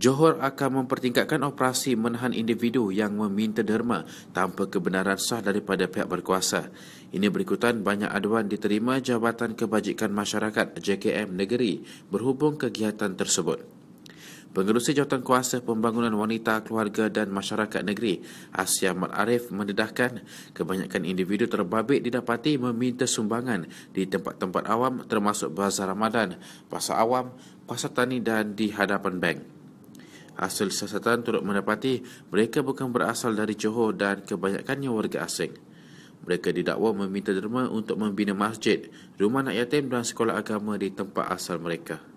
Johor akan mempertingkatkan operasi menahan individu yang meminta derma tanpa kebenaran sah daripada pihak berkuasa. Ini berikutan banyak aduan diterima Jabatan Kebajikan Masyarakat JKM Negeri berhubung kegiatan tersebut. Pengurusi Jawatan Kuasa Pembangunan Wanita, Keluarga dan Masyarakat Negeri, Asia Mat Arif mendedahkan kebanyakan individu terbabit didapati meminta sumbangan di tempat-tempat awam termasuk Bazar Ramadan, Pasar Awam, Pasar Tani dan di hadapan bank. Asal siasatan turut mendapati mereka bukan berasal dari Johor dan kebanyakannya warga asing. Mereka didakwa meminta derma untuk membina masjid, rumah anak yatim dan sekolah agama di tempat asal mereka.